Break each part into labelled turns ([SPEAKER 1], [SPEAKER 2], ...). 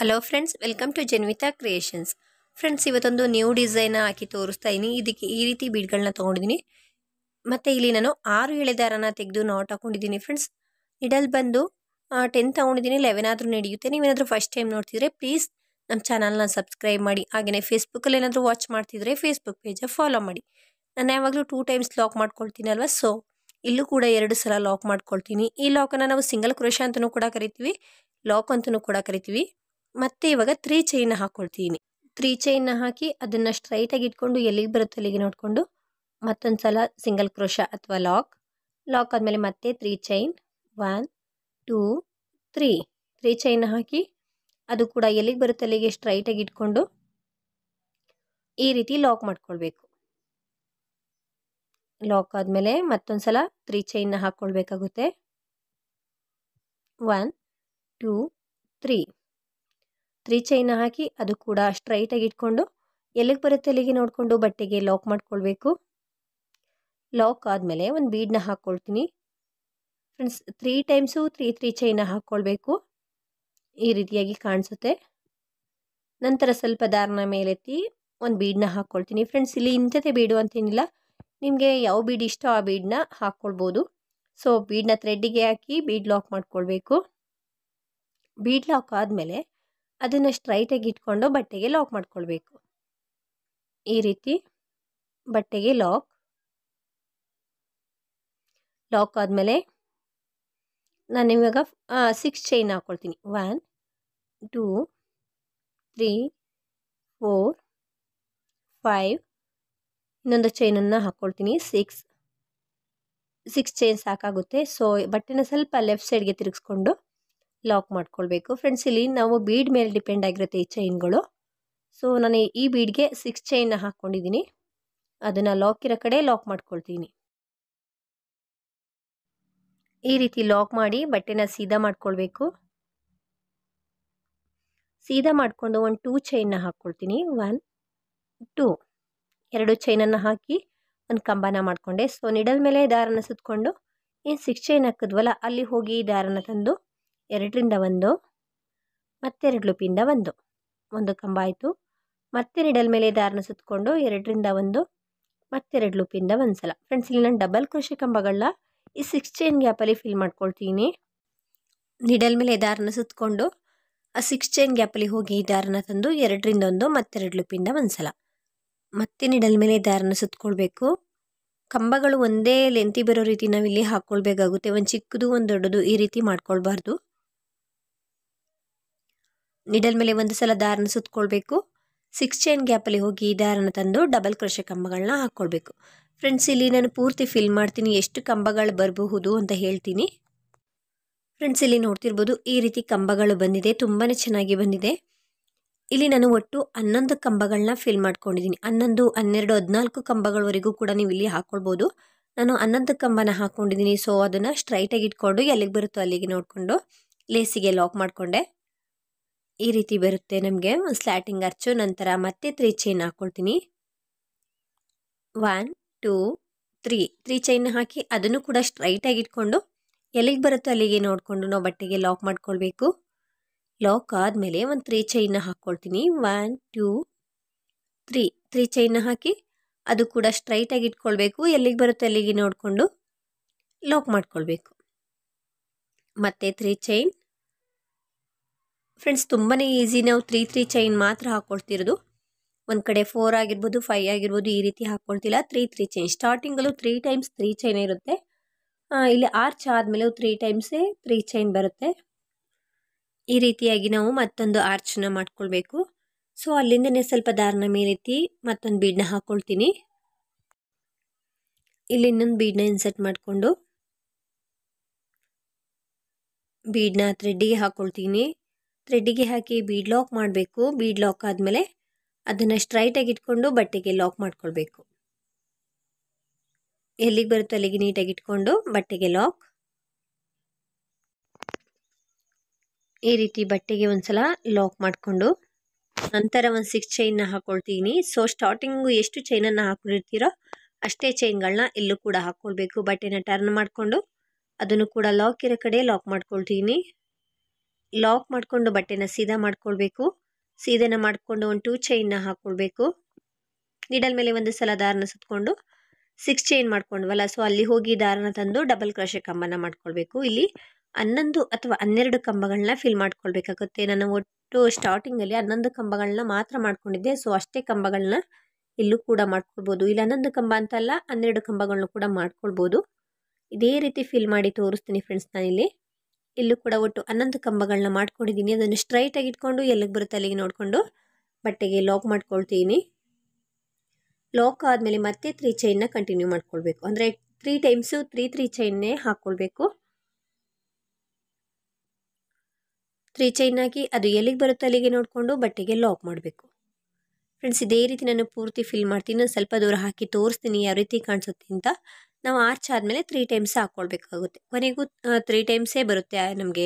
[SPEAKER 1] Hello friends welcome to Janvitha creations friends ಇವತ್ತೊಂದು new design ಹಾಕಿ ತೋರಿಸ್ತಾ ಇದೀನಿ ಇದಕ್ಕೆ ಈ ರೀತಿ ಬೀಡ್ಗಳನ್ನ ತೊಗೊಂಡಿದ್ದೀನಿ ಮತ್ತು ಇಲ್ಲಿ ನಾನು ಆರು ಎಳೆದಾರನ ತೆಗೆದು ನಾಟ್ ಹಾಕೊಂಡಿದ್ದೀನಿ ಫ್ರೆಂಡ್ಸ್ ನಿಡಲ್ ಬಂದು ಟೆನ್ ತೊಗೊಂಡಿದ್ದೀನಿ ಲೆವೆನ್ ಆದರೂ ನಡೆಯುತ್ತೆ ನೀವೇನಾದರೂ ಫಸ್ಟ್ ಟೈಮ್ ನೋಡ್ತಿದ್ರೆ ಪ್ಲೀಸ್ ನಮ್ಮ ಚಾನಲ್ನ ಸಬ್ಸ್ಕ್ರೈಬ್ ಮಾಡಿ ಹಾಗೆಯೇ ಫೇಸ್ಬುಕ್ಕಲ್ಲಿ ಏನಾದರೂ ವಾಚ್ ಮಾಡ್ತಿದ್ರೆ ಫೇಸ್ಬುಕ್ ಪೇಜ ಫಾಲೋ ಮಾಡಿ ನಾನು ಯಾವಾಗಲೂ ಟೂ ಟೈಮ್ಸ್ ಲಾಕ್ ಅಲ್ವಾ ಸೊ ಇಲ್ಲೂ ಕೂಡ ಎರಡು ಸಲ ಲಾಕ್ ಮಾಡ್ಕೊಳ್ತೀನಿ ಈ ಲಾಕನ್ನು ನಾವು ಸಿಂಗಲ್ ಕ್ರೋಶ ಅಂತಲೂ ಕೂಡ ಕರಿತೀವಿ ಲಾಕ್ ಅಂತಲೂ ಕೂಡ ಕರಿತೀವಿ ಮತ್ತೆ ಇವಾಗ ತ್ರೀ ಚೈನ್ ಹಾಕೊಳ್ತೀನಿ ತ್ರೀ ಚೈನ್ ಹಾಕಿ ಅದನ್ನು ಸ್ಟ್ರೈಟಾಗಿ ಇಟ್ಕೊಂಡು ಎಲ್ಲಿಗೆ ಬರುತ್ತೆ ಅಲ್ಲಿಗೆ ನೋಡಿಕೊಂಡು ಮತ್ತೊಂದು ಸಲ ಸಿಂಗಲ್ ಕ್ರೋಶ ಅಥವಾ ಲಾಕ್ ಲಾಕ್ ಆದಮೇಲೆ ಮತ್ತೆ three chain one two three three chain ಹಾಕಿ ಅದು ಕೂಡ ಎಲ್ಲಿಗೆ ಬರುತ್ತೆ ಅಲ್ಲಿಗೆ ಸ್ಟ್ರೈಟಾಗಿ ಇಟ್ಕೊಂಡು ಈ ರೀತಿ ಲಾಕ್ ಮಾಡ್ಕೊಳ್ಬೇಕು ಲಾಕ್ ಆದಮೇಲೆ ಮತ್ತೊಂದು ಸಲ ತ್ರೀ ಚೈನ್ನ ಹಾಕ್ಕೊಳ್ಬೇಕಾಗುತ್ತೆ one two three three chain ಹಾಕಿ ಅದು ಕೂಡ ಸ್ಟ್ರೈಟಾಗಿ ಇಟ್ಕೊಂಡು ಎಲ್ಲಿಗೆ ಬರುತ್ತೆ ಅಲ್ಲಿಗೆ ನೋಡಿಕೊಂಡು ಬಟ್ಟೆಗೆ ಲಾಕ್ ಮಾಡ್ಕೊಳ್ಬೇಕು ಲಾಕ್ ಆದಮೇಲೆ ಒಂದು ಬೀಡನ್ನ ಹಾಕ್ಕೊಳ್ತೀನಿ friends three times three three ಚೈನ ಹಾಕ್ಕೊಳ್ಬೇಕು ಈ ರೀತಿಯಾಗಿ ಕಾಣಿಸುತ್ತೆ ನಂತರ ಸ್ವಲ್ಪ ದಾರನ ಮೇಲೆತ್ತಿ ಒಂದು ಬೀಡನ್ನ ಹಾಕ್ಕೊಳ್ತೀನಿ ಫ್ರೆಂಡ್ಸ್ ಇಲ್ಲಿ ಇಂಥದೇ ಬೀಡು ಅಂತೇನಿಲ್ಲ ನಿಮಗೆ ಯಾವ ಬೀಡ್ ಇಷ್ಟ ಆ ಬೀಡನ್ನ ಹಾಕ್ಕೊಳ್ಬೋದು ಸೊ ಬೀಡನ್ನ ತ್ರೆಡ್ಡಿಗೆ ಹಾಕಿ ಬೀಡ್ ಲಾಕ್ ಮಾಡ್ಕೊಳ್ಬೇಕು ಬೀಡ್ ಲಾಕ್ ಆದಮೇಲೆ ಅದನ್ನು ಸ್ಟ್ರೈಟಾಗಿ ಇಟ್ಕೊಂಡು ಬಟ್ಟೆಗೆ ಲಾಕ್ ಮಾಡ್ಕೊಳ್ಬೇಕು ಈ ರೀತಿ ಬಟ್ಟೆಗೆ ಲಾಕ್ ಲಾಕ್ ಆದಮೇಲೆ ನಾನು ಇವಾಗ ಸಿಕ್ಸ್ ಚೈನ್ ಹಾಕ್ಕೊಳ್ತೀನಿ one two three four five ಇನ್ನೊಂದು ಚೈನನ್ನು ಹಾಕ್ಕೊಳ್ತೀನಿ ಸಿಕ್ಸ್ ಸಿಕ್ಸ್ ಚೈನ್ ಸಾಕಾಗುತ್ತೆ ಸೊ ಬಟ್ಟೆನ ಸ್ವಲ್ಪ ಲೆಫ್ಟ್ ಸೈಡ್ಗೆ ತಿರುಗಿಸ್ಕೊಂಡು ಲಾಕ್ ಮಾಡ್ಕೊಳ್ಬೇಕು ಫ್ರೆಂಡ್ಸ್ ಇಲ್ಲಿ ನಾವು ಬೀಡ್ ಮೇಲೆ ಡಿಪೆಂಡ್ ಆಗಿರುತ್ತೆ ಈ ಚೈನ್ಗಳು ಸೊ ನಾನು ಈ ಬೀಡ್ಗೆ ಸಿಕ್ಸ್ ಚೈನ್ನ ಹಾಕ್ಕೊಂಡಿದ್ದೀನಿ ಅದನ್ನು ಲಾಕ್ ಇರೋ ಕಡೆ ಲಾಕ್ ಮಾಡ್ಕೊಳ್ತೀನಿ ಈ ರೀತಿ ಲಾಕ್ ಮಾಡಿ ಬಟ್ಟೆನ ಸೀದಾ ಮಾಡ್ಕೊಳ್ಬೇಕು ಸೀದಾ ಮಾಡಿಕೊಂಡು ಒಂದು ಟೂ ಚೈನ್ನ ಹಾಕ್ಕೊಳ್ತೀನಿ ಒನ್ ಟೂ ಎರಡು ಚೈನನ್ನು ಹಾಕಿ ಒಂದು ಕಂಬನ ಮಾಡಿಕೊಂಡೆ ಸೊ ನಿಡಲ್ ಮೇಲೆ ದಾರನ ಸುತ್ತಕೊಂಡು ಏನು ಸಿಕ್ಸ್ ಚೈನ್ ಹಾಕಿದ್ವಲ್ಲ ಅಲ್ಲಿ ಹೋಗಿ ದಾರನ ತಂದು ಎರಡರಿಂದ ಒಂದು ಮತ್ತೆರಡು ಲೂಪಿಂದ ಒಂದು ಒಂದು ಕಂಬ ಆಯಿತು ಮತ್ತೆ ನಿಡಲ್ ಮೇಲೆ ದಾರನ ಸುತ್ತಕೊಂಡು ಎರಡರಿಂದ ಒಂದು ಮತ್ತೆರಡು ಲೂಪಿಂದ ಒಂದು ಸಲ ಫ್ರೆಂಡ್ಸ್ ಇಲ್ಲಿ ನಾನು ಡಬಲ್ ಕ್ರೋಶೆ ಕಂಬಗಳನ್ನ ಈ ಸಿಕ್ಸ್ ಚೈನ್ ಗ್ಯಾಪಲ್ಲಿ ಫಿಲ್ ಮಾಡ್ಕೊಳ್ತೀನಿ ನಿಡಲ್ ಮೇಲೆ ದಾರನ ಸುತ್ತಕೊಂಡು ಆ ಸಿಕ್ಸ್ ಚೈನ್ ಗ್ಯಾಪಲ್ಲಿ ಹೋಗಿ ದಾರನ ತಂದು ಎರಡರಿಂದ ಒಂದು ಮತ್ತೆರಡು ಲೂಪಿಂದ ಒಂದು ಸಲ ಮತ್ತೆ ನಿಡಲ್ ಮೇಲೆ ದಾರನ ಸುತ್ತಕೊಳ್ಬೇಕು ಕಂಬಗಳು ಒಂದೇ ಲೆಂತಿ ಬರೋ ರೀತಿ ನಾವಿಲ್ಲಿ ಹಾಕ್ಕೊಳ್ಬೇಕಾಗುತ್ತೆ ಒಂದು ಚಿಕ್ಕದು ಒಂದು ದೊಡ್ಡದು ಈ ರೀತಿ ಮಾಡ್ಕೊಳ್ಬಾರ್ದು ನಿಡಲ್ ಮೇಲೆ ಒಂದು ಸಲ ದಾರನ ಸುತ್ತಕೊಳ್ಬೇಕು ಸಿಕ್ಸ್ ಚೈನ್ ಗ್ಯಾಪಲ್ಲಿ ಹೋಗಿ ಈ ದಾರನ ತಂದು ಡಬಲ್ ಕ್ರೋಶ ಕಂಬಗಳನ್ನ ಹಾಕ್ಕೊಳ್ಬೇಕು ಫ್ರೆಂಡ್ಸ್ ಇಲ್ಲಿ ನಾನು ಪೂರ್ತಿ ಫಿಲ್ ಮಾಡ್ತೀನಿ ಎಷ್ಟು ಕಂಬಗಳು ಬರಬಹುದು ಅಂತ ಹೇಳ್ತೀನಿ ಫ್ರೆಂಡ್ಸ್ ಇಲ್ಲಿ ನೋಡ್ತಿರ್ಬೋದು ಈ ರೀತಿ ಕಂಬಗಳು ಬಂದಿದೆ ತುಂಬಾ ಚೆನ್ನಾಗಿ ಬಂದಿದೆ ಇಲ್ಲಿ ನಾನು ಒಟ್ಟು ಹನ್ನೊಂದು ಕಂಬಗಳನ್ನ ಫಿಲ್ ಮಾಡ್ಕೊಂಡಿದ್ದೀನಿ ಹನ್ನೊಂದು ಹನ್ನೆರಡು ಹದಿನಾಲ್ಕು ಕಂಬಗಳವರೆಗೂ ಕೂಡ ನೀವು ಇಲ್ಲಿ ಹಾಕ್ಕೊಳ್ಬೋದು ನಾನು ಹನ್ನೊಂದು ಕಂಬನ ಹಾಕ್ಕೊಂಡಿದ್ದೀನಿ ಸೊ ಅದನ್ನು ಸ್ಟ್ರೈಟಾಗಿ ಇಟ್ಕೊಂಡು ಎಲ್ಲಿಗೆ ಬರುತ್ತೋ ಅಲ್ಲಿಗೆ ನೋಡಿಕೊಂಡು ಲೇಸಿಗೆ ಲಾಕ್ ಮಾಡಿಕೊಂಡೆ ಈ ರೀತಿ ಬರುತ್ತೆ ನಮಗೆ ಒಂದು ಸ್ಲ್ಯಾಟಿಂಗ್ ಅರ್ಚು ನಂತರ ಮತ್ತೆ ತ್ರೀ ಚೈನ್ ಹಾಕ್ಕೊಳ್ತೀನಿ one two three three chain ಹಾಕಿ ಅದನ್ನು ಕೂಡ ಸ್ಟ್ರೈಟಾಗಿ ಇಟ್ಕೊಂಡು ಎಲ್ಲಿಗೆ ಬರುತ್ತೋ ಅಲ್ಲಿಗೆ ನೋಡಿಕೊಂಡು ನಾವು ಬಟ್ಟೆಗೆ ಲಾಕ್ ಮಾಡ್ಕೊಳ್ಬೇಕು ಲಾಕ್ ಆದಮೇಲೆ ಒಂದು ತ್ರೀ ಚೈನ್ನ ಹಾಕ್ಕೊಳ್ತೀನಿ ಒನ್ ಟೂ ತ್ರೀ ತ್ರೀ ಚೈನ್ನ ಹಾಕಿ ಅದು ಕೂಡ ಸ್ಟ್ರೈಟಾಗಿ ಇಟ್ಕೊಳ್ಬೇಕು ಎಲ್ಲಿಗೆ ಬರುತ್ತೋ ಅಲ್ಲಿಗೆ ನೋಡಿಕೊಂಡು ಲಾಕ್ ಮಾಡ್ಕೊಳ್ಬೇಕು ಮತ್ತು ತ್ರೀ ಚೈನ್ ಫ್ರೆಂಡ್ಸ್ ತುಂಬಾ ಈಸಿ ನಾವು ತ್ರೀ ತ್ರೀ ಚೈನ್ ಮಾತ್ರ ಹಾಕ್ಕೊಳ್ತಿರೋದು ಒಂದು ಕಡೆ ಫೋರ್ ಆಗಿರ್ಬೋದು ಫೈವ್ ಆಗಿರ್ಬೋದು ಈ ರೀತಿ ಹಾಕ್ಕೊಳ್ತಿಲ್ಲ ತ್ರೀ ತ್ರೀ ಚೈನ್ ಸ್ಟಾರ್ಟಿಂಗಲ್ಲೂ ತ್ರೀ ಟೈಮ್ಸ್ ತ್ರೀ ಚೈನ್ ಇರುತ್ತೆ ಇಲ್ಲಿ ಆರ್ಚ್ ಆದಮೇಲೆ ತ್ರೀ ಟೈಮ್ಸೇ ತ್ರೀ ಚೈನ್ ಬರುತ್ತೆ ಈ ರೀತಿಯಾಗಿ ನಾವು ಮತ್ತೊಂದು ಆರ್ಚನ್ನ ಮಾಡ್ಕೊಳ್ಬೇಕು ಸೊ ಅಲ್ಲಿಂದನೇ ಸ್ವಲ್ಪ ದಾರನ ಮೇಲೆತ್ತಿ ಮತ್ತೊಂದು ಬೀಡ್ನ ಹಾಕ್ಕೊಳ್ತೀನಿ ಇಲ್ಲಿ ಇನ್ನೊಂದು ಬೀಡ್ನ ಇನ್ಸರ್ಟ್ ಮಾಡಿಕೊಂಡು ಬೀಡ್ನ ತ್ರೆಡ್ಡಿಗೆ ಹಾಕ್ಕೊಳ್ತೀನಿ ಥ್ರೆಡ್ಡಿಗೆ ಹಾಕಿ ಬೀಡ್ ಲಾಕ್ ಮಾಡಬೇಕು ಬೀಡ್ ಲಾಕ್ ಆದಮೇಲೆ ಅದನ್ನು ಸ್ಟ್ರೈಟಾಗಿ ಇಟ್ಕೊಂಡು ಬಟ್ಟೆಗೆ ಲಾಕ್ ಮಾಡ್ಕೊಳ್ಬೇಕು ಎಲ್ಲಿಗೆ ಬರುತ್ತೋ ಅಲ್ಲಿಗೆ ನೀಟಾಗಿ ಇಟ್ಕೊಂಡು ಬಟ್ಟೆಗೆ ಲಾಕ್ ಈ ರೀತಿ ಬಟ್ಟೆಗೆ ಒಂದ್ಸಲ ಲಾಕ್ ಮಾಡಿಕೊಂಡು ನಂತರ ಒಂದು ಸಿಕ್ಸ್ ಚೈನ್ನ ಹಾಕ್ಕೊಳ್ತೀನಿ ಸೊ ಸ್ಟಾರ್ಟಿಂಗು ಎಷ್ಟು ಚೈನನ್ನು ಹಾಕೊಂಡಿರ್ತೀರೋ ಅಷ್ಟೇ ಚೈನ್ಗಳನ್ನ ಇಲ್ಲೂ ಕೂಡ ಹಾಕ್ಕೊಳ್ಬೇಕು ಬಟ್ಟೆನ ಟರ್ನ್ ಮಾಡಿಕೊಂಡು ಅದನ್ನು ಕೂಡ ಲಾಕ್ ಇರೋ ಕಡೆ ಲಾಕ್ ಮಾಡ್ಕೊಳ್ತೀನಿ ಲಾಕ್ ಮಾಡಿಕೊಂಡು ಬಟ್ಟೆನ ಸೀದಾ ಮಾಡಿಕೊಳ್ಬೇಕು ಸೀದೆನ ಮಾಡಿಕೊಂಡು ಒಂದು ಟೂ ಚೈನ್ನ ಹಾಕ್ಕೊಳ್ಬೇಕು ನೀಡಲ್ ಮೇಲೆ ಒಂದು ಸಲ ದಾರನ ಸುತ್ತಕೊಂಡು ಸಿಕ್ಸ್ ಚೈನ್ ಮಾಡ್ಕೊಂಡ್ವಲ್ಲ ಸೊ ಅಲ್ಲಿ ಹೋಗಿ ದಾರನ ತಂದು ಡಬಲ್ ಕ್ರಾಶೆ ಕಂಬನ ಮಾಡ್ಕೊಳ್ಬೇಕು ಇಲ್ಲಿ ಹನ್ನೊಂದು ಅಥವಾ ಹನ್ನೆರಡು ಕಂಬಗಳನ್ನ ಫಿಲ್ ಮಾಡ್ಕೊಳ್ಬೇಕಾಗುತ್ತೆ ನಾನು ಒಟ್ಟು ಸ್ಟಾರ್ಟಿಂಗಲ್ಲಿ ಹನ್ನೊಂದು ಕಂಬಗಳನ್ನ ಮಾತ್ರ ಮಾಡ್ಕೊಂಡಿದ್ದೆ ಸೊ ಅಷ್ಟೇ ಕಂಬಗಳನ್ನ ಇಲ್ಲೂ ಕೂಡ ಮಾಡ್ಕೊಳ್ಬೋದು ಇಲ್ಲಿ ಹನ್ನೊಂದು ಕಂಬ ಅಂತಲ್ಲ ಹನ್ನೆರಡು ಕಂಬಗಳನ್ನೂ ಕೂಡ ಮಾಡ್ಕೊಳ್ಬೋದು ಇದೇ ರೀತಿ ಫಿಲ್ ಮಾಡಿ ತೋರಿಸ್ತೀನಿ ಫ್ರೆಂಡ್ಸ್ ನಾನಿಲ್ಲಿ ಇಲ್ಲೂ ಕೂಡ ಒಟ್ಟು ಹನ್ನೊಂದು ಕಂಬಗಳನ್ನ ಮಾಡ್ಕೊಂಡಿದ್ದೀನಿ ಅದನ್ನು ಸ್ಟ್ರೈಟಾಗಿ ಇಟ್ಕೊಂಡು ಎಲ್ಲಿಗೆ ಬರುತ್ತೆ ಅಲ್ಲಿಗೆ ನೋಡಿಕೊಂಡು ಬಟ್ಟೆಗೆ ಲಾಕ್ ಮಾಡ್ಕೊಳ್ತೀನಿ ಲಾಕ್ ಆದಮೇಲೆ ಮತ್ತೆ ತ್ರೀ ಚೈನ್ನ ಕಂಟಿನ್ಯೂ ಮಾಡ್ಕೊಳ್ಬೇಕು ಅಂದರೆ ತ್ರೀ ಟೈಮ್ಸು ತ್ರೀ ತ್ರೀ ಚೈನ್ನೇ ಹಾಕ್ಕೊಳ್ಬೇಕು ತ್ರೀ ಚೈನ್ ಹಾಕಿ ಅದು ಎಲ್ಲಿಗೆ ಬರುತ್ತೆ ಅಲ್ಲಿಗೆ ನೋಡಿಕೊಂಡು ಬಟ್ಟೆಗೆ ಲಾಕ್ ಮಾಡಬೇಕು ಫ್ರೆಂಡ್ಸ್ ಇದೇ ರೀತಿ ನಾನು ಪೂರ್ತಿ ಫಿಲ್ ಮಾಡ್ತೀನಿ ನಾನು ಸ್ವಲ್ಪ ದೂರ ಹಾಕಿ ತೋರಿಸ್ತೀನಿ ಯಾವ ರೀತಿ ಕಾಣಿಸುತ್ತೆ ಅಂತ ನಾವು ಆರ್ಚ್ ಆದಮೇಲೆ ತ್ರೀ ಟೈಮ್ಸ್ ಹಾಕ್ಕೊಳ್ಬೇಕಾಗುತ್ತೆ ಕೊನೆಗೂ ತ್ರೀ ಟೈಮ್ಸೇ ಬರುತ್ತೆ ನಮಗೆ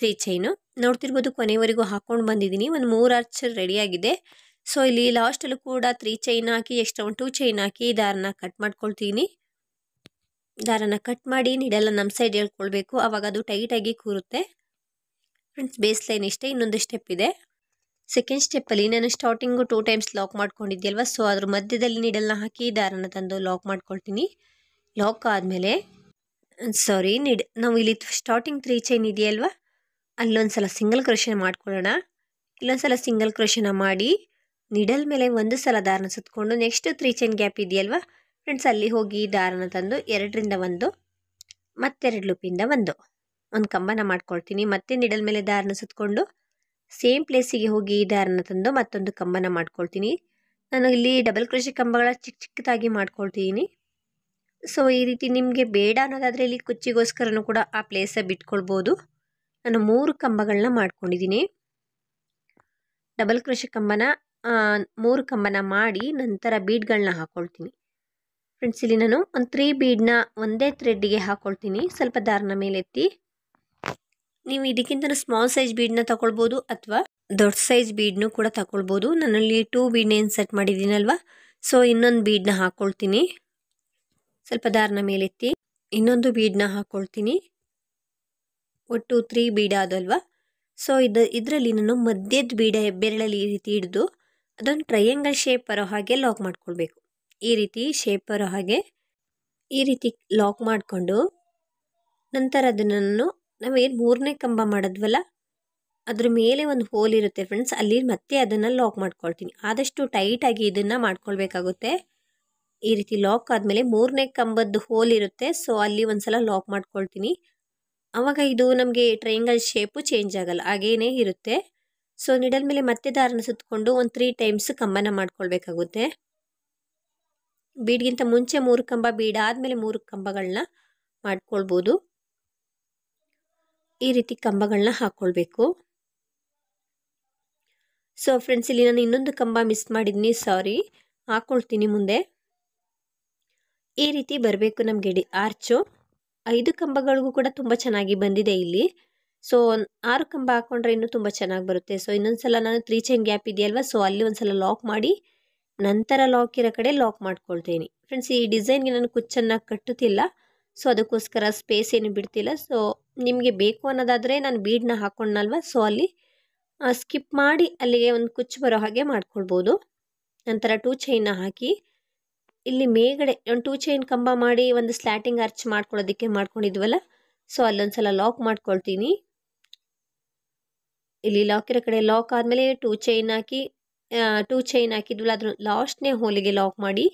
[SPEAKER 1] ತ್ರೀ ಚೈನು ನೋಡ್ತಿರ್ಬೋದು ಕೊನೆವರೆಗೂ ಹಾಕ್ಕೊಂಡು ಬಂದಿದ್ದೀನಿ ಒಂದು ಮೂರು ಆರ್ಚ್ ರೆಡಿಯಾಗಿದೆ ಸೊ ಇಲ್ಲಿ ಲಾಸ್ಟಲ್ಲೂ ಕೂಡ ತ್ರೀ ಚೈನ್ ಹಾಕಿ ಎಕ್ಸ್ಟ್ರಾ ಒಂದು ಟೂ ಚೈನ್ ಹಾಕಿ ದಾರನ ಕಟ್ ಮಾಡ್ಕೊಳ್ತೀನಿ ದಾರನ ಕಟ್ ಮಾಡಿ ನೀಡೆಲ್ಲ ನಮ್ಮ ಸೈಡ್ ಹೇಳ್ಕೊಳ್ಬೇಕು ಆವಾಗ ಅದು ಟೈಟಾಗಿ ಕೂರುತ್ತೆ ಫ್ರೆಂಡ್ಸ್ ಬೇಸ್ ಲೈನ್ ಇಷ್ಟೇ ಇನ್ನೊಂದು ಸ್ಟೆಪ್ ಇದೆ ಸೆಕೆಂಡ್ ಸ್ಟೆಪ್ಪಲ್ಲಿ ನಾನು ಸ್ಟಾರ್ಟಿಂಗು ಟೂ ಟೈಮ್ಸ್ ಲಾಕ್ ಮಾಡ್ಕೊಂಡಿದ್ದೆ ಸೊ ಅದ್ರ ಮಧ್ಯದಲ್ಲಿ ನೀಡಲ್ನ ಹಾಕಿ ದಾರನ ತಂದು ಲಾಕ್ ಮಾಡ್ಕೊಳ್ತೀನಿ ಲಾಕ್ ಆದಮೇಲೆ ಸಾರಿ ನಿಡ್ ನಾವು ಇಲ್ಲಿ ಸ್ಟಾರ್ಟಿಂಗ್ ತ್ರೀ ಚೈನ್ ಇದೆಯಲ್ವ ಅಲ್ಲೊಂದು ಸಲ ಸಿಂಗಲ್ ಕ್ರೋಶನ ಮಾಡ್ಕೊಳ್ಳೋಣ ಇಲ್ಲೊಂದು ಸಲ ಸಿಂಗಲ್ ಕ್ರೋಶನ ಮಾಡಿ ನಿಡಲ್ ಮೇಲೆ ಒಂದು ಸಲ ದಾರನ ಸುತ್ತಕೊಂಡು ನೆಕ್ಸ್ಟ್ ತ್ರೀ ಚೈನ್ ಗ್ಯಾಪ್ ಇದೆಯಲ್ವ ಫ್ರೆಂಡ್ಸ್ ಅಲ್ಲಿ ಹೋಗಿ ದಾರನ ತಂದು ಎರಡರಿಂದ ಒಂದು ಮತ್ತೆರಡು ಲುಪಿಂದ ಒಂದು ಒಂದು ಕಂಬನ ಮಾಡ್ಕೊಳ್ತೀನಿ ಮತ್ತೆ ನಿಡಲ್ ಮೇಲೆ ದಾರನ ಸುತ್ತಕೊಂಡು ಸೇಮ್ ಪ್ಲೇಸಿಗೆ ಹೋಗಿ ದಾರನ ತಂದು ಮತ್ತೊಂದು ಕಂಬನ ಮಾಡ್ಕೊಳ್ತೀನಿ ನಾನು ಇಲ್ಲಿ ಡಬಲ್ ಕೃಷಿ ಕಂಬಗಳ ಚಿಕ್ಕ ಚಿಕ್ಕದಾಗಿ ಮಾಡ್ಕೊಳ್ತಿದ್ದೀನಿ ಸೊ ಈ ರೀತಿ ನಿಮಗೆ ಬೇಡ ಅನ್ನೋದಾದರೆ ಇಲ್ಲಿ ಕುಚ್ಚಿಗೋಸ್ಕರನೂ ಕೂಡ ಆ ಪ್ಲೇಸ ಬಿಟ್ಕೊಳ್ಬೋದು ನಾನು ಮೂರು ಕಂಬಗಳನ್ನ ಮಾಡ್ಕೊಂಡಿದ್ದೀನಿ ಡಬಲ್ ಕೃಷಿ ಕಂಬನ ಮೂರು ಕಂಬನ ಮಾಡಿ ನಂತರ ಬೀಡ್ಗಳನ್ನ ಹಾಕ್ಕೊಳ್ತೀನಿ ಫ್ರೆಂಡ್ಸ್ ಇಲ್ಲಿ ನಾನು ಒಂದು ತ್ರೀ ಬೀಡ್ನ ಒಂದೇ ಥ್ರೆಡ್ಡಿಗೆ ಹಾಕ್ಕೊಳ್ತೀನಿ ಸ್ವಲ್ಪ ದಾರನ ಮೇಲೆತ್ತಿ ನೀವು ಇದಕ್ಕಿಂತ ಸ್ಮಾಲ್ ಸೈಜ್ ಬೀಡ್ನ ತಗೊಳ್ಬೋದು ಅಥವಾ ದೊಡ್ಡ ಸೈಜ್ ಬೀಡನ್ನು ಕೂಡ ತಗೊಳ್ಬೋದು ನನ್ನಲ್ಲಿ ಟೂ ಬೀಡ್ನ ಇನ್ಸರ್ಟ್ ಮಾಡಿದ್ದೀನಲ್ವ ಸೊ ಇನ್ನೊಂದು ಬೀಡ್ನ ಹಾಕ್ಕೊಳ್ತೀನಿ ಸ್ವಲ್ಪ ದಾರನ ಮೇಲೆತ್ತಿ ಇನ್ನೊಂದು ಬೀಡ್ನ ಹಾಕ್ಕೊಳ್ತೀನಿ ಒಟ್ಟು ತ್ರೀ ಬೀಡ ಅದಲ್ವಾ ಸೊ ಇದು ಇದರಲ್ಲಿ ನಾನು ಮಧ್ಯದ ಬೀಡ ಹೆಬ್ಬೆರಳಲ್ಲಿ ಈ ರೀತಿ ಹಿಡಿದು ಅದೊಂದು ಟ್ರಯಾಂಗಲ್ ಶೇಪ್ ಬರೋ ಹಾಗೆ ಲಾಕ್ ಮಾಡ್ಕೊಳ್ಬೇಕು ಈ ರೀತಿ ಶೇಪ್ ಬರೋ ಹಾಗೆ ಈ ರೀತಿ ಲಾಕ್ ಮಾಡಿಕೊಂಡು ನಂತರ ಅದನ್ನು ನಾವೇನು ಮೂರನೇ ಕಂಬ ಮಾಡಿದ್ವಲ್ಲ ಅದ್ರ ಮೇಲೆ ಒಂದು ಹೋಲ್ ಇರುತ್ತೆ ಫ್ರೆಂಡ್ಸ್ ಅಲ್ಲಿ ಮತ್ತೆ ಅದನ್ನು ಲಾಕ್ ಮಾಡ್ಕೊಳ್ತೀನಿ ಆದಷ್ಟು ಟೈಟಾಗಿ ಇದನ್ನು ಮಾಡ್ಕೊಳ್ಬೇಕಾಗುತ್ತೆ ಈ ರೀತಿ ಲಾಕ್ ಆದಮೇಲೆ ಮೂರನೇ ಕಂಬದ್ದು ಹೋಲ್ ಇರುತ್ತೆ ಸೊ ಅಲ್ಲಿ ಒಂದು ಸಲ ಲಾಕ್ ಮಾಡ್ಕೊಳ್ತೀನಿ ಆವಾಗ ಇದು ನಮಗೆ ಟ್ರೈಂಗಲ್ ಶೇಪು ಚೇಂಜ್ ಆಗಲ್ಲ ಹಾಗೇನೇ ಇರುತ್ತೆ ಸೊ ನಿಡಲ್ ಮೇಲೆ ಮತ್ತೆ ದಾರನ ಸುತ್ತಕೊಂಡು ಒಂದು ತ್ರೀ ಟೈಮ್ಸ್ ಕಂಬನ ಮಾಡ್ಕೊಳ್ಬೇಕಾಗುತ್ತೆ ಬೀಡ್ಗಿಂತ ಮುಂಚೆ ಮೂರು ಕಂಬ ಮೇಲೆ ಮೂರು ಕಂಬಗಳನ್ನ ಮಾಡ್ಕೊಳ್ಬೋದು ಈ ರೀತಿ ಕಂಬಗಳನ್ನ ಹಾಕ್ಕೊಳ್ಬೇಕು ಸೊ ಫ್ರೆಂಡ್ಸ್ ಇಲ್ಲಿ ನಾನು ಇನ್ನೊಂದು ಕಂಬ ಮಿಸ್ ಮಾಡಿದ್ನಿ ಸಾರಿ ಹಾಕ್ಕೊಳ್ತೀನಿ ಮುಂದೆ ಈ ರೀತಿ ಬರಬೇಕು ನಮ್ಗೆ ಡಿ ಆರ್ಚು ಐದು ಕಂಬಗಳಿಗೂ ಕೂಡ ತುಂಬ ಚೆನ್ನಾಗಿ ಬಂದಿದೆ ಇಲ್ಲಿ ಸೊ ಆರು ಕಂಬ ಹಾಕ್ಕೊಂಡ್ರೆ ಇನ್ನೂ ತುಂಬ ಚೆನ್ನಾಗಿ ಬರುತ್ತೆ ಸೊ ಇನ್ನೊಂದು ಸಲ ನಾನು ತ್ರೀ ಚೈನ್ ಗ್ಯಾಪ್ ಇದೆಯಲ್ವಾ ಸೊ ಅಲ್ಲಿ ಒಂದು ಸಲ ಲಾಕ್ ಮಾಡಿ ನಂತರ ಲಾಕ್ ಇರೋ ಕಡೆ ಲಾಕ್ ಮಾಡ್ಕೊಳ್ತೀನಿ ಫ್ರೆಂಡ್ಸ್ ಈ ಡಿಸೈನ್ಗೆ ನಾನು ಕುಚ್ಚನ್ನು ಕಟ್ಟುತ್ತಿಲ್ಲ ಸೊ ಅದಕ್ಕೋಸ್ಕರ ಸ್ಪೇಸ್ ಏನು ಬಿಡ್ತಿಲ್ಲ ಸೊ ನಿಮಗೆ ಬೇಕು ಅನ್ನೋದಾದರೆ ನಾನು ಬೀಡನ್ನ ಹಾಕ್ಕೊಂಡಲ್ವ ಸೊ ಅಲ್ಲಿ ಸ್ಕಿಪ್ ಮಾಡಿ ಅಲ್ಲಿಗೆ ಒಂದು ಕುಚ್ಚು ಬರೋ ಹಾಗೆ ಮಾಡ್ಕೊಳ್ಬೋದು ನಂತರ ಟೂ ಚೈನ್ನ ಹಾಕಿ ಇಲ್ಲಿ ಮೇಗಡೆ ಒಂದು ಟೂ ಚೈನ್ ಕಂಬ ಮಾಡಿ ಒಂದು ಸ್ಲ್ಯಾಟಿಂಗ್ ಅರ್ಚ್ ಮಾಡ್ಕೊಳ್ಳೋದಕ್ಕೆ ಮಾಡ್ಕೊಂಡಿದ್ವಲ್ಲ ಸೊ ಅಲ್ಲೊಂದು ಸಲ ಲಾಕ್ ಮಾಡ್ಕೊಳ್ತೀನಿ ಇಲ್ಲಿ ಲಾಕ್ ಇರೋ ಕಡೆ ಲಾಕ್ ಆದಮೇಲೆ ಟೂ ಚೈನ್ ಹಾಕಿ ಟೂ ಚೈನ್ ಹಾಕಿದ್ವಲ್ಲ ಅದನ್ನು ಲಾಸ್ಟ್ನೇ ಹೋಲಿಗೆ ಲಾಕ್ ಮಾಡಿ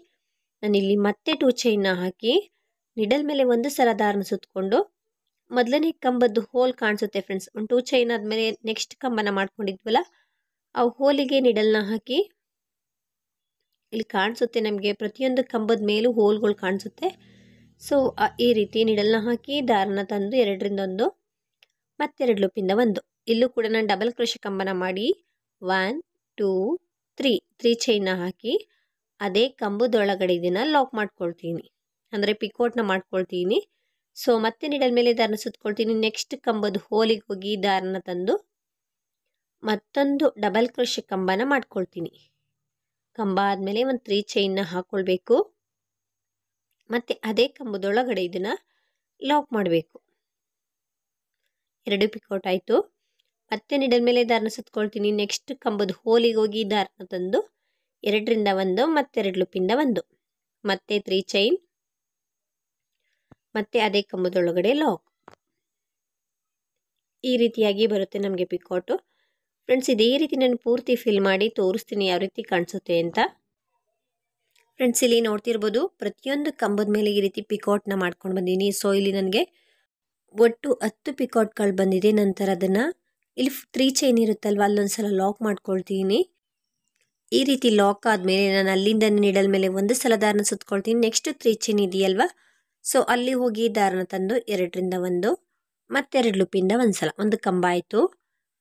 [SPEAKER 1] ನಾನು ಇಲ್ಲಿ ಮತ್ತೆ ಟೂ ಚೈನ್ನ ಹಾಕಿ ನಿಡಲ್ ಮೇಲೆ ಒಂದು ಸಲ ದಾರನ ಸುತ್ತಕೊಂಡು ಮೊದಲನೇ ಕಂಬದ್ದು ಹೋಲ್ ಕಾಣಿಸುತ್ತೆ ಫ್ರೆಂಡ್ಸ್ ಒಂದು ಟೂ ಚೈನ್ ಆದಮೇಲೆ ನೆಕ್ಸ್ಟ್ ಕಂಬನ ಮಾಡ್ಕೊಂಡಿದ್ವಲ್ಲ ಆ ಹೋಲಿಗೆ ನಿಡಲ್ನ ಹಾಕಿ ಇಲ್ಲಿ ಕಾಣಿಸುತ್ತೆ ನಮಗೆ ಪ್ರತಿಯೊಂದು ಕಂಬದ ಮೇಲೂ ಹೋಲ್ಗಳು ಕಾಣಿಸುತ್ತೆ ಸೊ ಈ ರೀತಿ ನಿಡಲ್ನ ಹಾಕಿ ದಾರನ ತಂದು ಎರಡರಿಂದ ಒಂದು ಮತ್ತೆರಡು ಲೂಪಿಂದ ಒಂದು ಇಲ್ಲೂ ಕೂಡ ನಾನು ಡಬಲ್ ಕ್ರೋಶ ಕಂಬನ ಮಾಡಿ ಒನ್ ಟೂ ತ್ರೀ ತ್ರೀ ಚೈನ್ನ ಹಾಕಿ ಅದೇ ಕಂಬದೊಳಗಡೆ ಇದನ್ನು ಲಾಕ್ ಮಾಡ್ಕೊಳ್ತೀನಿ ಅಂದರೆ ಪಿಕೋಟ್ನ ಮಾಡ್ಕೊಳ್ತೀನಿ ಸೊ ಮತ್ತೆ ನೀಡಲ್ ಮೇಲೆ ದಾರನ ಸುತ್ಕೊಳ್ತೀನಿ ನೆಕ್ಸ್ಟ್ ಕಂಬದ ಹೋಲಿಗೆ ಹೋಗಿ ದಾರನ ತಂದು ಮತ್ತೊಂದು ಡಬಲ್ ಕ್ರೋಶೆ ಕಂಬನ ಮಾಡ್ಕೊಳ್ತೀನಿ ಕಂಬ ಆದಮೇಲೆ ಒಂದು ತ್ರೀ ಚೈನ್ನ ಹಾಕ್ಕೊಳ್ಬೇಕು ಮತ್ತು ಅದೇ ಕಂಬದೊಳಗಡೆ ಇದನ್ನು ಲಾಕ್ ಮಾಡಬೇಕು ಎರಡು ಪಿಕೌಟ್ ಆಯಿತು ಮತ್ತೆ ನಿಡಲ್ ಮೇಲೆ ದಾರನ ಸುತ್ತಕೊಳ್ತೀನಿ ನೆಕ್ಸ್ಟ್ ಕಂಬದ ಹೋಲಿಗೆ ಹೋಗಿ ದಾರನ ತಂದು ಎರಡರಿಂದ ಒಂದು ಮತ್ತೆರಡು ಲುಪ್ಪಿಂದ ಒಂದು ಮತ್ತೆ ತ್ರೀ ಚೈನ್ ಮತ್ತು ಅದೇ ಕಂಬದೊಳಗಡೆ ಲಾಕ್ ಈ ರೀತಿಯಾಗಿ ಬರುತ್ತೆ ನಮಗೆ ಪಿಕೌಟು ಫ್ರೆಂಡ್ಸ್ ಇದೇ ರೀತಿ ನಾನು ಪೂರ್ತಿ ಫಿಲ್ ಮಾಡಿ ತೋರಿಸ್ತೀನಿ ಯಾವ ರೀತಿ ಕಾಣಿಸುತ್ತೆ ಅಂತ ಫ್ರೆಂಡ್ಸ್ ಇಲ್ಲಿ ನೋಡ್ತಿರ್ಬೋದು ಪ್ರತಿಯೊಂದು ಕಂಬದ ಮೇಲೆ ಈ ರೀತಿ ಪಿಕೌಟ್ನ ಮಾಡ್ಕೊಂಡು ಬಂದೀನಿ ಸೊ ಇಲ್ಲಿ ನನಗೆ ಒಟ್ಟು ಹತ್ತು ಪಿಕೌಟ್ಗಳು ಬಂದಿದೆ ನಂತರ ಅದನ್ನು ಇಲ್ಲಿ ತ್ರೀ ಚೈನ್ ಇರುತ್ತಲ್ವ ಅಲ್ಲೊಂದು ಸಲ ಲಾಕ್ ಮಾಡ್ಕೊಳ್ತೀನಿ ಈ ರೀತಿ ಲಾಕ್ ಆದಮೇಲೆ ನಾನು ಅಲ್ಲಿಂದ ನೀಡಲ್ ಮೇಲೆ ಒಂದು ಸಲ ದಾರನ ಸುತ್ಕೊಳ್ತೀನಿ ನೆಕ್ಸ್ಟ್ ತ್ರೀ ಚೈನ್ ಇದೆಯಲ್ವಾ ಸೊ ಅಲ್ಲಿ ಹೋಗಿ ದಾರನ ತಂದು ಎರಡರಿಂದ ಒಂದು ಮತ್ತೆರಡು ಲೂಪಿಂದ ಒಂದು ಸಲ ಒಂದು ಕಂಬ ಆಯಿತು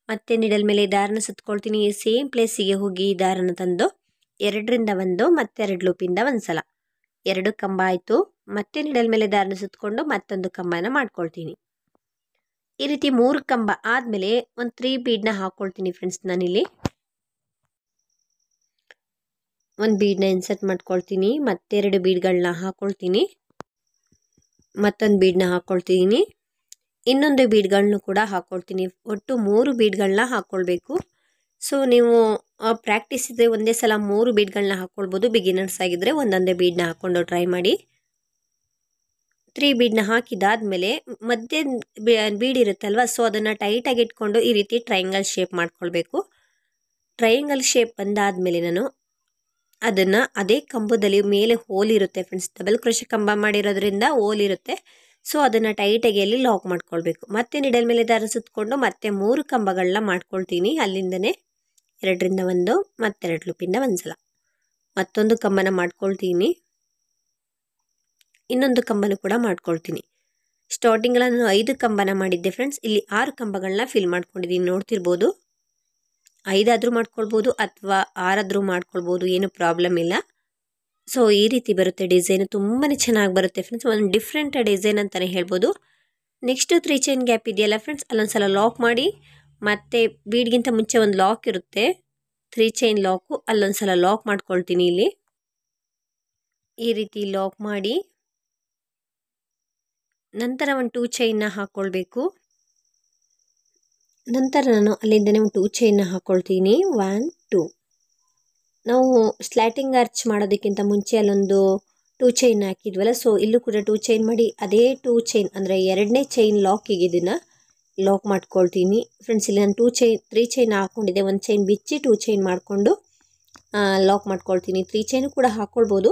[SPEAKER 1] ಮತ್ತೆ ನಿಡಲ್ ಮೇಲೆ ದಾರನ ಸುತ್ತಕೊಳ್ತೀನಿ ಸೇಮ್ ಪ್ಲೇಸಿಗೆ ಹೋಗಿ ದಾರನ ತಂದು ಎರಡರಿಂದ ಒಂದು ಮತ್ತೆರಡು ಲೂಪಿಂದ ಒಂದು ಸಲ ಎರಡು ಕಂಬ ಆಯಿತು ಮತ್ತೆ ನಿಡಲ್ ಮೇಲೆ ದಾರನ ಸುತ್ತಕೊಂಡು ಮತ್ತೊಂದು ಕಂಬನ ಮಾಡ್ಕೊಳ್ತೀನಿ ಈ ರೀತಿ ಮೂರು ಕಂಬ ಆದಮೇಲೆ ಒಂದು ತ್ರೀ ಬೀಡ್ನ ಹಾಕ್ಕೊಳ್ತೀನಿ ಫ್ರೆಂಡ್ಸ್ ನಾನಿಲ್ಲಿ ಒಂದು ಬೀಡನ್ನ ಇನ್ಸರ್ಟ್ ಮಾಡ್ಕೊಳ್ತೀನಿ ಮತ್ತೆರಡು ಬೀಡ್ಗಳನ್ನ ಹಾಕ್ಕೊಳ್ತೀನಿ ಮತ್ತೊಂದು ಬೀಡ್ನ ಹಾಕ್ಕೊಳ್ತಿದ್ದೀನಿ ಇನ್ನೊಂದು ಬೀಡ್ಗಳನ್ನೂ ಕೂಡ ಹಾಕ್ಕೊಳ್ತೀನಿ ಒಟ್ಟು ಮೂರು ಬೀಡ್ಗಳನ್ನ ಹಾಕ್ಕೊಳ್ಬೇಕು ಸೊ ನೀವು ಪ್ರಾಕ್ಟೀಸ್ ಇದ್ದರೆ ಒಂದೇ ಸಲ ಮೂರು ಬೀಡ್ಗಳನ್ನ ಹಾಕ್ಕೊಳ್ಬೋದು ಬಿಗಿನರ್ಸ್ ಆಗಿದ್ದರೆ ಒಂದೊಂದೇ ಬೀಡ್ನ ಹಾಕ್ಕೊಂಡು ಟ್ರೈ ಮಾಡಿ ತ್ರೀ ಬೀಡನ್ನ ಹಾಕಿದಾದ್ಮೇಲೆ ಮಧ್ಯೆ ಬೀಡ್ ಇರುತ್ತಲ್ವ ಸೊ ಅದನ್ನು ಟೈಟಾಗಿ ಇಟ್ಕೊಂಡು ಈ ರೀತಿ ಟ್ರೈಯಂಗಲ್ ಶೇಪ್ ಮಾಡ್ಕೊಳ್ಬೇಕು ಟ್ರೈಯಂಗಲ್ ಶೇಪ್ ಬಂದಾದ ಮೇಲೆ ನಾನು ಅದನ್ನು ಅದೇ ಕಂಬದಲ್ಲಿ ಮೇಲೆ ಇರುತ್ತೆ ಫ್ರೆಂಡ್ಸ್ ಡಬಲ್ ಕ್ರೋಶೆ ಕಂಬ ಮಾಡಿರೋದ್ರಿಂದ ಇರುತ್ತೆ ಸೊ ಅದನ್ನು ಟೈಟಾಗಿ ಅಲ್ಲಿ ಲಾಕ್ ಮಾಡ್ಕೊಳ್ಬೇಕು ಮತ್ತೆ ನಿಡಲ್ ಮೇಲೆ ದಾರ ಸುತ್ತಕೊಂಡು ಮತ್ತೆ ಮೂರು ಕಂಬಗಳನ್ನ ಮಾಡ್ಕೊಳ್ತೀನಿ ಅಲ್ಲಿಂದನೇ ಎರಡರಿಂದ ಒಂದು ಮತ್ತೆರಡು ಲೂಪಿಂದ ಒಂದ್ಸಲ ಸಲ ಮತ್ತೊಂದು ಕಂಬನ ಮಾಡ್ಕೊಳ್ತೀನಿ ಇನ್ನೊಂದು ಕಂಬನ ಕೂಡ ಮಾಡ್ಕೊಳ್ತೀನಿ ಸ್ಟಾರ್ಟಿಂಗಲ್ಲ ನಾನು ಐದು ಕಂಬನ ಮಾಡಿದ್ದೆ ಫ್ರೆಂಡ್ಸ್ ಇಲ್ಲಿ ಆರು ಕಂಬಗಳನ್ನ ಫಿಲ್ ಮಾಡ್ಕೊಂಡಿದ್ದೀನಿ ನೋಡ್ತಿರ್ಬೋದು ಐದಾದರೂ ಮಾಡ್ಕೊಳ್ಬೋದು ಅಥವಾ ಆರಾದರೂ ಮಾಡ್ಕೊಳ್ಬೋದು ಏನು ಪ್ರಾಬ್ಲಮ್ ಇಲ್ಲ ಸೊ ಈ ರೀತಿ ಬರುತ್ತೆ ಡಿಸೈನು ತುಂಬಾ ಚೆನ್ನಾಗಿ ಬರುತ್ತೆ ಫ್ರೆಂಡ್ಸ್ ಒಂದು ಡಿಫ್ರೆಂಟ್ ಡಿಸೈನ್ ಅಂತಲೇ ಹೇಳ್ಬೋದು ನೆಕ್ಸ್ಟು ತ್ರೀ ಚೈನ್ ಗ್ಯಾಪ್ ಇದೆಯಲ್ಲ ಫ್ರೆಂಡ್ಸ್ ಸಲ ಲಾಕ್ ಮಾಡಿ ಮತ್ತು ಬೀಡ್ಗಿಂತ ಮುಂಚೆ ಒಂದು ಲಾಕ್ ಇರುತ್ತೆ ತ್ರೀ ಚೈನ್ ಲಾಕು ಸಲ ಲಾಕ್ ಮಾಡ್ಕೊಳ್ತೀನಿ ಇಲ್ಲಿ ಈ ರೀತಿ ಲಾಕ್ ಮಾಡಿ ನಂತರ ಒಂದು ಟೂ ಚೈನ್ನ ಹಾಕ್ಕೊಳ್ಬೇಕು ನಂತರ ನಾನು ಒಂದು ಟೂ ಚೈನ್ ಹಾಕ್ಕೊಳ್ತೀನಿ ಒನ್ ಟೂ ನಾವು ಸ್ಲ್ಯಾಟಿಂಗ್ ಅರ್ಚ್ ಮಾಡೋದಕ್ಕಿಂತ ಮುಂಚೆ ಅಲ್ಲೊಂದು ಟೂ ಚೈನ್ ಹಾಕಿದ್ವಲ್ಲ ಸೊ ಇಲ್ಲೂ ಕೂಡ ಟೂ ಚೈನ್ ಮಾಡಿ ಅದೇ ಟೂ ಚೈನ್ ಅಂದರೆ ಎರಡನೇ ಚೈನ್ ಲಾಕಿಗೆ ಇದನ್ನು ಲಾಕ್ ಮಾಡ್ಕೊಳ್ತೀನಿ ಫ್ರೆಂಡ್ಸ್ ಇಲ್ಲಿ ನಾನು ಟೂ ಚೈನ್ ತ್ರೀ ಚೈನ್ ಹಾಕ್ಕೊಂಡಿದ್ದೆ ಒಂದು ಚೈನ್ ಬಿಚ್ಚಿ ಟೂ ಚೈನ್ ಮಾಡಿಕೊಂಡು ಲಾಕ್ ಮಾಡ್ಕೊಳ್ತೀನಿ ತ್ರೀ ಚೈನು ಕೂಡ ಹಾಕ್ಕೊಳ್ಬೋದು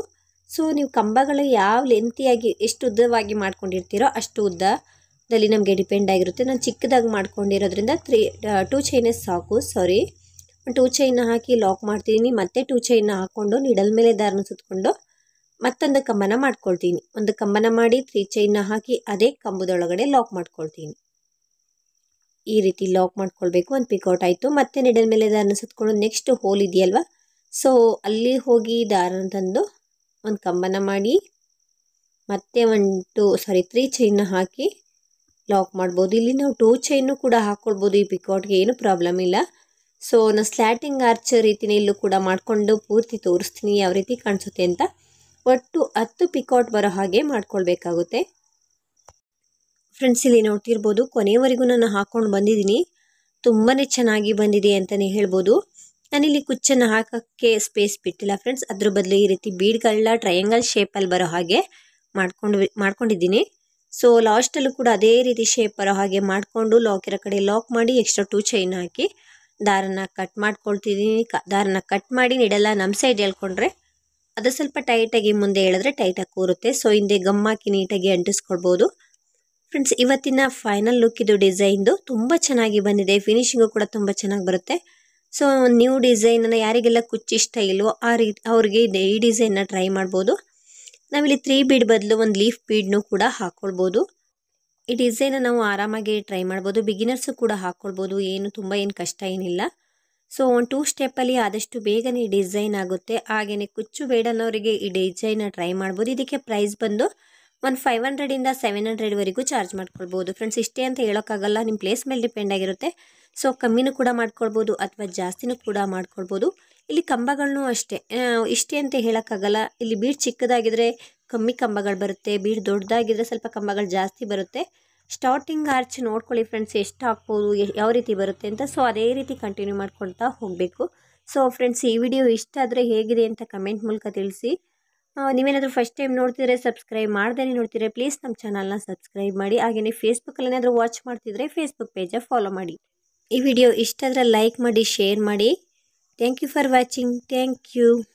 [SPEAKER 1] ಸೊ ನೀವು ಕಂಬಗಳು ಯಾವ ಲೆಂತಿಯಾಗಿ ಎಷ್ಟು ಉದ್ದವಾಗಿ ಮಾಡ್ಕೊಂಡಿರ್ತೀರೋ ಅಷ್ಟು ಉದ್ದ ದಲ್ಲಿ ನಮಗೆ ಡಿಪೆಂಡ್ ಆಗಿರುತ್ತೆ ನಾನು ಚಿಕ್ಕದಾಗಿ ಮಾಡ್ಕೊಂಡಿರೋದ್ರಿಂದ ತ್ರೀ ಟೂ ಚೈನಸ್ ಸಾಕು ಸಾರಿ ಟೂ ಚೈನ್ ಹಾಕಿ ಲಾಕ್ ಮಾಡ್ತೀನಿ ಮತ್ತೆ ಟೂ ಚೈನ್ ಹಾಕ್ಕೊಂಡು ನಿಡಲ್ ಮೇಲೆ ದಾರನ ಸುತ್ತಕೊಂಡು ಮತ್ತೊಂದು ಕಂಬನ ಮಾಡ್ಕೊಳ್ತೀನಿ ಒಂದು ಕಂಬನ ಮಾಡಿ ತ್ರೀ ಚೈನ್ನ ಹಾಕಿ ಅದೇ ಕಂಬದೊಳಗಡೆ ಲಾಕ್ ಮಾಡ್ಕೊಳ್ತೀನಿ ಈ ರೀತಿ ಲಾಕ್ ಮಾಡ್ಕೊಳ್ಬೇಕು ಒಂದು ಪಿಕೌಟ್ ಆಯಿತು ಮತ್ತೆ ನಿಡಲ್ ಮೇಲೆ ದಾರನ ಸುತ್ತಕೊಂಡು ನೆಕ್ಸ್ಟ್ ಹೋಲ್ ಇದೆಯಲ್ವ ಸೊ ಅಲ್ಲಿ ಹೋಗಿ ದಾರನ ತಂದು ಒಂದು ಕಂಬನ ಮಾಡಿ ಮತ್ತೆ ಒಂದು ಟೂ ಸಾರಿ ತ್ರೀ ಚೈನ್ನ ಹಾಕಿ ಲಾಕ್ ಮಾಡ್ಬೋದು ಇಲ್ಲಿ ನಾವು ಟೋ ಚೈನು ಕೂಡ ಹಾಕ್ಕೊಳ್ಬೋದು ಈ ಪಿಕಾಟ್ಗೆ ಏನು ಪ್ರಾಬ್ಲಮ್ ಇಲ್ಲ ಸೊ ನಾನು ಸ್ಲ್ಯಾಟಿಂಗ್ ಆರ್ಚ್ ರೀತಿನೇ ಇಲ್ಲೂ ಕೂಡ ಮಾಡಿಕೊಂಡು ಪೂರ್ತಿ ತೋರಿಸ್ತೀನಿ ಯಾವ ರೀತಿ ಕಾಣಿಸುತ್ತೆ ಅಂತ ಒಟ್ಟು ಹತ್ತು ಪಿಕಾಟ್ ಬರೋ ಹಾಗೆ ಮಾಡ್ಕೊಳ್ಬೇಕಾಗುತ್ತೆ ಫ್ರೆಂಡ್ಸ್ ಇಲ್ಲಿ ನೋಡ್ತಿರ್ಬೋದು ಕೊನೆಯವರೆಗೂ ನಾನು ಹಾಕ್ಕೊಂಡು ಬಂದಿದ್ದೀನಿ ತುಂಬಾ ಚೆನ್ನಾಗಿ ಬಂದಿದೆ ಅಂತಲೇ ಹೇಳ್ಬೋದು ನಾನಿಲ್ಲಿ ಕುಚ್ಚನ್ನು ಹಾಕೋಕ್ಕೆ ಸ್ಪೇಸ್ ಬಿಟ್ಟಿಲ್ಲ ಫ್ರೆಂಡ್ಸ್ ಅದ್ರ ಬದಲು ಈ ರೀತಿ ಬೀಡ್ಗಳನ್ನ ಟ್ರಯಾಂಗಲ್ ಶೇಪಲ್ಲಿ ಬರೋ ಹಾಗೆ ಮಾಡ್ಕೊಂಡು ಮಾಡ್ಕೊಂಡಿದ್ದೀನಿ ಸೊ ಲಾಸ್ಟಲ್ಲೂ ಕೂಡ ಅದೇ ರೀತಿ ಶೇಪ್ ಬರೋ ಹಾಗೆ ಮಾಡಿಕೊಂಡು ಲಾಕ್ ಇರೋ ಕಡೆ ಲಾಕ್ ಮಾಡಿ ಎಕ್ಸ್ಟ್ರಾ ಟೂ ಚೈನ್ ಹಾಕಿ ದಾರನ ಕಟ್ ಮಾಡ್ಕೊಳ್ತಿದ್ದೀನಿ ಕ ದಾರನ ಕಟ್ ಮಾಡಿ ನೀಡೆಲ್ಲ ನಮ್ಮ ಸೈಡ್ ಹೇಳ್ಕೊಂಡ್ರೆ ಅದು ಸ್ವಲ್ಪ ಟೈಟಾಗಿ ಮುಂದೆ ಹೇಳಿದ್ರೆ ಟೈಟಾಗಿ ಕೂರುತ್ತೆ ಸೊ ಹಿಂದೆ ಗಮ್ಮಾಕಿ ನೀಟಾಗಿ ಅಂಟಿಸ್ಕೊಳ್ಬೋದು ಫ್ರೆಂಡ್ಸ್ ಇವತ್ತಿನ ಫೈನಲ್ ಲುಕ್ ಇದು ಡಿಸೈನ್ದು ತುಂಬ ಚೆನ್ನಾಗಿ ಬಂದಿದೆ ಫಿನಿಶಿಂಗು ಕೂಡ ತುಂಬ ಚೆನ್ನಾಗಿ ಬರುತ್ತೆ ಸೊ ನ್ಯೂ ಡಿಸೈನನ್ನು ಯಾರಿಗೆಲ್ಲ ಕುಚ್ಚಿಷ್ಟ ಇಲ್ವೋ ಆ ರೀತಿ ಅವ್ರಿಗೆ ಈ ಡಿಸೈನ್ನ ಟ್ರೈ ಮಾಡ್ಬೋದು ನಾವಿಲ್ಲಿ ತ್ರೀ ಬೀಡ್ ಬದಲು ಒಂದು ಲೀಫ್ ಬೀಡ್ನು ಕೂಡ ಹಾಕ್ಕೊಳ್ಬೋದು ಈ ಡಿಸೈನ ನಾವು ಆರಾಮಾಗಿ ಟ್ರೈ ಮಾಡ್ಬೋದು ಬಿಗಿನರ್ಸು ಕೂಡ ಹಾಕ್ಕೊಳ್ಬೋದು ಏನು ತುಂಬ ಏನು ಕಷ್ಟ ಏನಿಲ್ಲ ಸೊ ಒಂದು ಟೂ ಸ್ಟೆಪ್ಪಲ್ಲಿ ಆದಷ್ಟು ಬೇಗನೆ ಡಿಸೈನ್ ಆಗುತ್ತೆ ಹಾಗೆಯೇ ಕುಚ್ಚು ಬೇಡನವರಿಗೆ ಈ ಡಿಸೈನ ಟ್ರೈ ಮಾಡ್ಬೋದು ಇದಕ್ಕೆ ಪ್ರೈಸ್ ಬಂದು ಒಂದು ಫೈವ್ ಹಂಡ್ರೆಡಿಂದ ಸೆವೆನ್ ಹಂಡ್ರೆಡ್ವರೆಗೂ ಚಾರ್ಜ್ ಮಾಡ್ಕೊಳ್ಬೋದು ಫ್ರೆಂಡ್ಸ್ ಇಷ್ಟೇ ಅಂತ ಹೇಳೋಕ್ಕಾಗಲ್ಲ ನಿಮ್ಮ ಪ್ಲೇಸ್ ಮೇಲೆ ಡಿಪೆಂಡ್ ಆಗಿರುತ್ತೆ ಸೊ ಕಮ್ಮಿನೂ ಕೂಡ ಮಾಡ್ಕೊಳ್ಬೋದು ಅಥವಾ ಜಾಸ್ತಿನೂ ಕೂಡ ಮಾಡ್ಕೊಳ್ಬೋದು ಇಲ್ಲಿ ಕಂಬಗಳನ್ನೂ ಅಷ್ಟೇ ಇಷ್ಟೇ ಅಂತ ಹೇಳೋಕ್ಕಾಗಲ್ಲ ಇಲ್ಲಿ ಬೀಡ್ ಚಿಕ್ಕದಾಗಿದ್ದರೆ ಕಮ್ಮಿ ಕಂಬಗಳು ಬರುತ್ತೆ ಬೀಡ್ ದೊಡ್ಡದಾಗಿದ್ರೆ ಸ್ವಲ್ಪ ಕಂಬಗಳು ಜಾಸ್ತಿ ಬರುತ್ತೆ ಸ್ಟಾರ್ಟಿಂಗ್ ಆರ್ಚ್ ನೋಡ್ಕೊಳ್ಳಿ ಫ್ರೆಂಡ್ಸ್ ಎಷ್ಟು ಹಾಕ್ಬೋದು ಯಾವ ರೀತಿ ಬರುತ್ತೆ ಅಂತ ಸೊ ಅದೇ ರೀತಿ ಕಂಟಿನ್ಯೂ ಮಾಡ್ಕೊಳ್ತಾ ಹೋಗಬೇಕು ಸೊ ಫ್ರೆಂಡ್ಸ್ ಈ ವಿಡಿಯೋ ಇಷ್ಟ ಆದರೆ ಹೇಗಿದೆ ಅಂತ ಕಮೆಂಟ್ ಮೂಲಕ ತಿಳಿಸಿ ನೀವೇನಾದರೂ ಫಸ್ಟ್ ಟೈಮ್ ನೋಡ್ತಿದ್ರೆ ಸಬ್ಸ್ಕ್ರೈಬ್ ಮಾಡ್ದೇ ನೋಡ್ತಿದ್ರೆ ಪ್ಲೀಸ್ ನಮ್ಮ ಚಾನಲ್ನ ಸಬ್ಸ್ಕ್ರೈಬ್ ಮಾಡಿ ಹಾಗೆಯೇ ಫೇಸ್ಬುಕ್ಕಲ್ಲಿ ಏನಾದರೂ ವಾಚ್ ಮಾಡ್ತಿದ್ರೆ ಫೇಸ್ಬುಕ್ ಪೇಜ ಫಾಲೋ ಮಾಡಿ ಈ ವಿಡಿಯೋ ಇಷ್ಟಾದರೆ ಲೈಕ್ ಮಾಡಿ ಶೇರ್ ಮಾಡಿ Thank you for watching. Thank you.